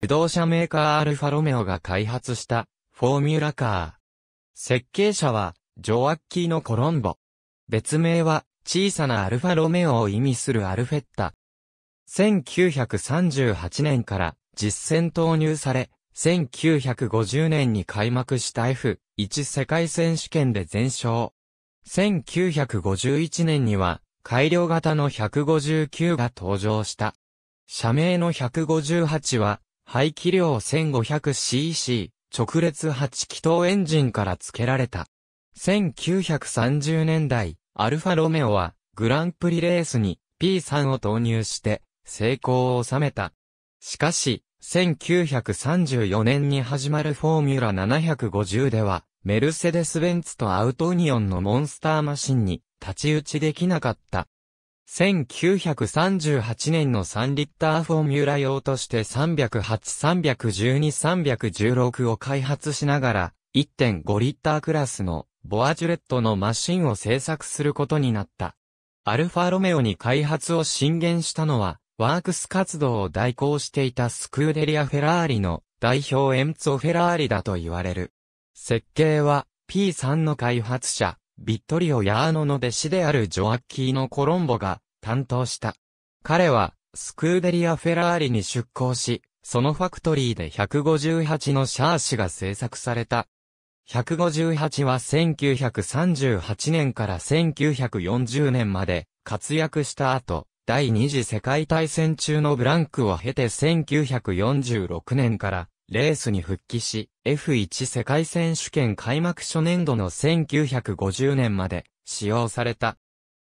自動車メーカーアルファロメオが開発したフォーミュラカー。設計者はジョアッキーのコロンボ。別名は小さなアルファロメオを意味するアルフェッタ。1938年から実戦投入され、1950年に開幕した F1 世界選手権で全勝。1951年には改良型の159が登場した。社名の158は排気量 1500cc、直列8気筒エンジンから付けられた。1930年代、アルファロメオは、グランプリレースに P3 を投入して、成功を収めた。しかし、1934年に始まるフォーミュラ750では、メルセデス・ベンツとアウトニオンのモンスターマシンに立ち打ちできなかった。1938年の3リッターフォーミュラ用として308、312、316を開発しながら、1.5リッタークラスのボアジュレットのマシンを製作することになった。アルファロメオに開発を進言したのは、ワークス活動を代行していたスクーデリア・フェラーリの代表エンツォ・フェラーリだと言われる。設計は P3 の開発者、ビットリオ・ヤーノの弟子であるジョアッキーノ・コロンボが担当した。彼は、スクーデリア・フェラーリに出向し、そのファクトリーで158のシャーシが製作された。158は1938年から1940年まで活躍した後、第二次世界大戦中のブランクを経て1946年からレースに復帰し、F1 世界選手権開幕初年度の1950年まで使用された。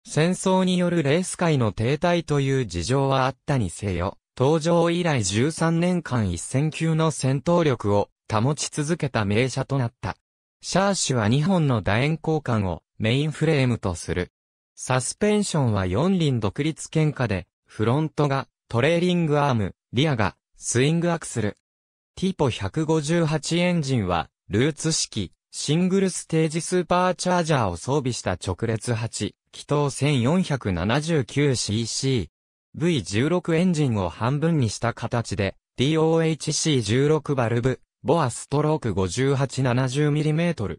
戦争によるレース界の停滞という事情はあったにせよ、登場以来13年間一戦級の戦闘力を保ち続けた名車となった。シャーシュは2本の楕円交換をメインフレームとする。サスペンションは4輪独立喧嘩で、フロントがトレーリングアーム、リアがスイングアクスル、ティポ158エンジンは、ルーツ式、シングルステージスーパーチャージャーを装備した直列8、気筒 1479cc。V16 エンジンを半分にした形で、DOHC16 バルブ、ボアストローク 5870mm。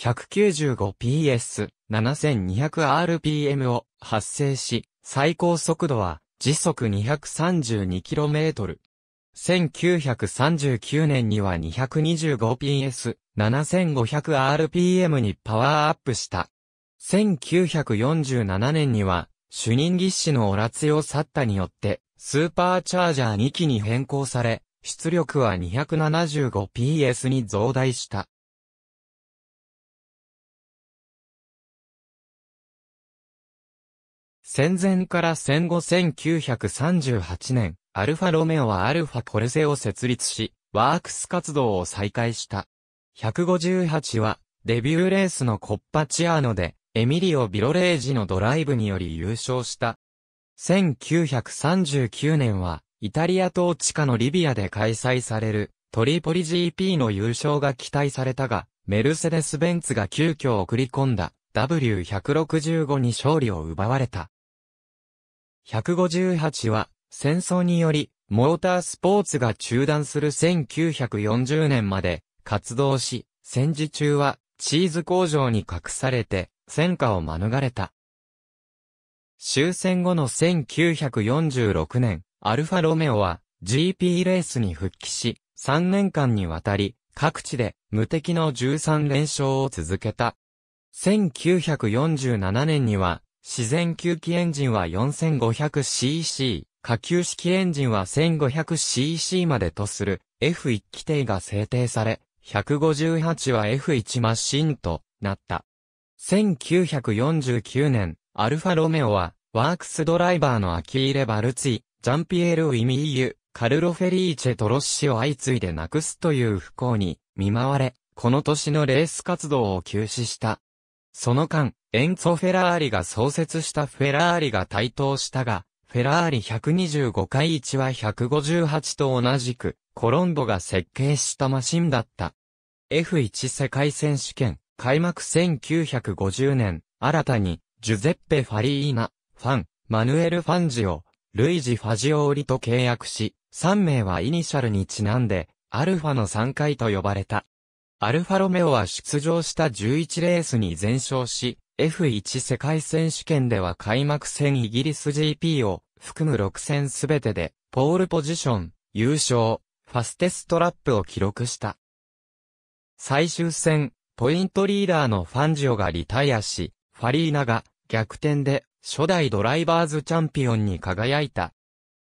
195PS、7200rpm を発生し、最高速度は時速 232km。1939年には 225PS7500rpm にパワーアップした。1947年には、主任技師のオラツヨ・サッタによって、スーパーチャージャー2機に変更され、出力は 275PS に増大した。戦前から戦後1938年、アルファロメオはアルファコルセを設立し、ワークス活動を再開した。158は、デビューレースのコッパチアーノで、エミリオ・ビロレージのドライブにより優勝した。1939年は、イタリア統治下のリビアで開催される、トリポリ GP の優勝が期待されたが、メルセデス・ベンツが急遽送り込んだ W165 に勝利を奪われた。158は、戦争により、モータースポーツが中断する1940年まで活動し、戦時中はチーズ工場に隠されて戦火を免れた。終戦後の1946年、アルファロメオは GP レースに復帰し、3年間にわたり各地で無敵の13連勝を続けた。1947年には自然吸気エンジンは 4500cc、下級式エンジンは 1500cc までとする F1 規定が制定され、158は F1 マシンとなった。1949年、アルファロメオは、ワークスドライバーのアキーレ・バルツィ、ジャンピエール・ウィミーユ、カルロ・フェリーチェ・トロッシを相次いでなくすという不幸に見舞われ、この年のレース活動を休止した。その間、エンツォ・フェラーリが創設したフェラーリが台頭したが、フェラーリ125回1は158と同じく、コロンボが設計したマシンだった。F1 世界選手権、開幕1950年、新たに、ジュゼッペ・ファリーナ、ファン、マヌエル・ファンジオ、ルイジ・ファジオーリと契約し、3名はイニシャルにちなんで、アルファの3回と呼ばれた。アルファロメオは出場した11レースに全勝し、F1 世界選手権では開幕戦イギリス GP を含む6戦すべてで、ポールポジション、優勝、ファステストラップを記録した。最終戦、ポイントリーダーのファンジオがリタイアし、ファリーナが逆転で初代ドライバーズチャンピオンに輝いた。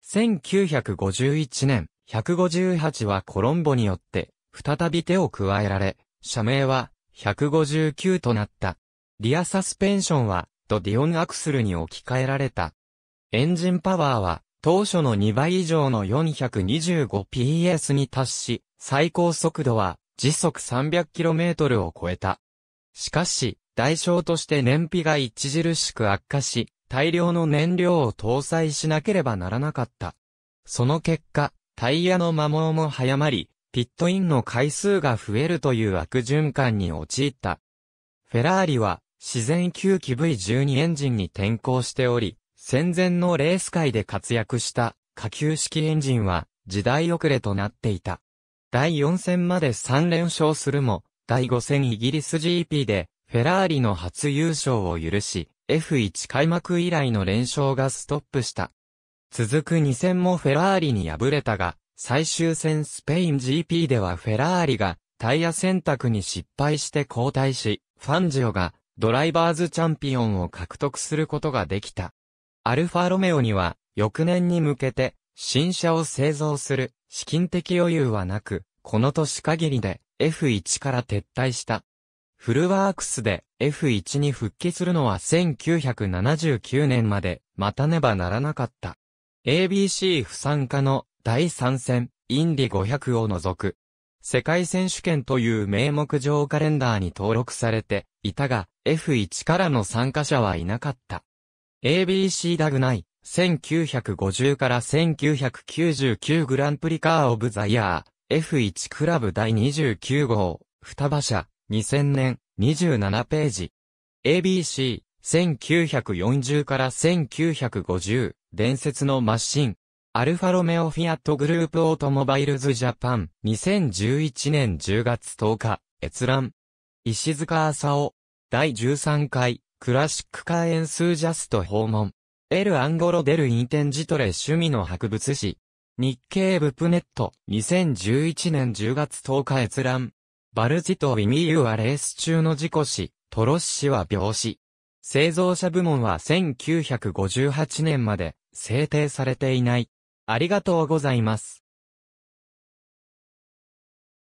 1951年、158はコロンボによって、再び手を加えられ、社名は159となった。リアサスペンションは、ドディオンアクスルに置き換えられた。エンジンパワーは、当初の2倍以上の 425PS に達し、最高速度は時速 300km を超えた。しかし、代償として燃費が著しく悪化し、大量の燃料を搭載しなければならなかった。その結果、タイヤの摩耗も早まり、ピットインの回数が増えるという悪循環に陥った。フェラーリは、自然吸気 V12 エンジンに転向しており、戦前のレース界で活躍した下級式エンジンは時代遅れとなっていた。第4戦まで3連勝するも、第5戦イギリス GP でフェラーリの初優勝を許し、F1 開幕以来の連勝がストップした。続く2戦もフェラーリに敗れたが、最終戦スペイン GP ではフェラーリがタイヤ選択に失敗して交代し、ファンジオがドライバーズチャンピオンを獲得することができた。アルファロメオには、翌年に向けて、新車を製造する資金的余裕はなく、この年限りで F1 から撤退した。フルワークスで F1 に復帰するのは1979年まで待たねばならなかった。ABC 不参加の第3戦、インディ500を除く世界選手権という名目上カレンダーに登録されていたが、F1 からの参加者はいなかった。ABC ダグナイ、1950から1999グランプリカーオブザイヤー、F1 クラブ第29号、双葉社、2000年、27ページ。ABC、1940から1950、伝説のマシン、アルファロメオフィアットグループオートモバイルズジャパン、2011年10月10日、閲覧。石塚浅尾、第13回、クラシックカーエンスージャスト訪問。エル・アンゴロ・デル・インテンジトレ趣味の博物誌。日経ブプネット、2011年10月10日閲覧。バルジとウィミユはレース中の事故死、トロッシは病死。製造者部門は1958年まで制定されていない。ありがとうございます。